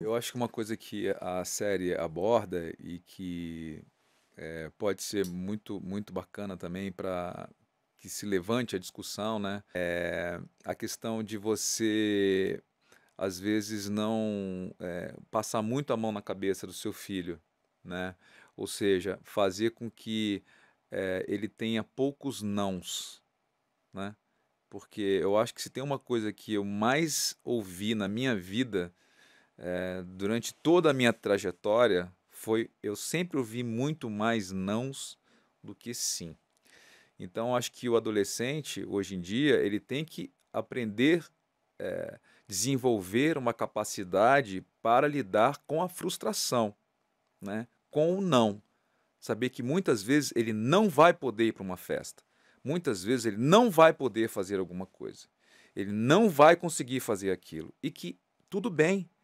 Eu acho que uma coisa que a série aborda e que é, pode ser muito, muito bacana também para que se levante a discussão, né? É a questão de você, às vezes, não é, passar muito a mão na cabeça do seu filho, né? Ou seja, fazer com que é, ele tenha poucos nãos, né? Porque eu acho que se tem uma coisa que eu mais ouvi na minha vida é, durante toda a minha trajetória foi eu sempre ouvi muito mais nãos do que sim. Então acho que o adolescente hoje em dia ele tem que aprender é, desenvolver uma capacidade para lidar com a frustração, né? Com o não, saber que muitas vezes ele não vai poder ir para uma festa, muitas vezes ele não vai poder fazer alguma coisa, ele não vai conseguir fazer aquilo e que tudo bem,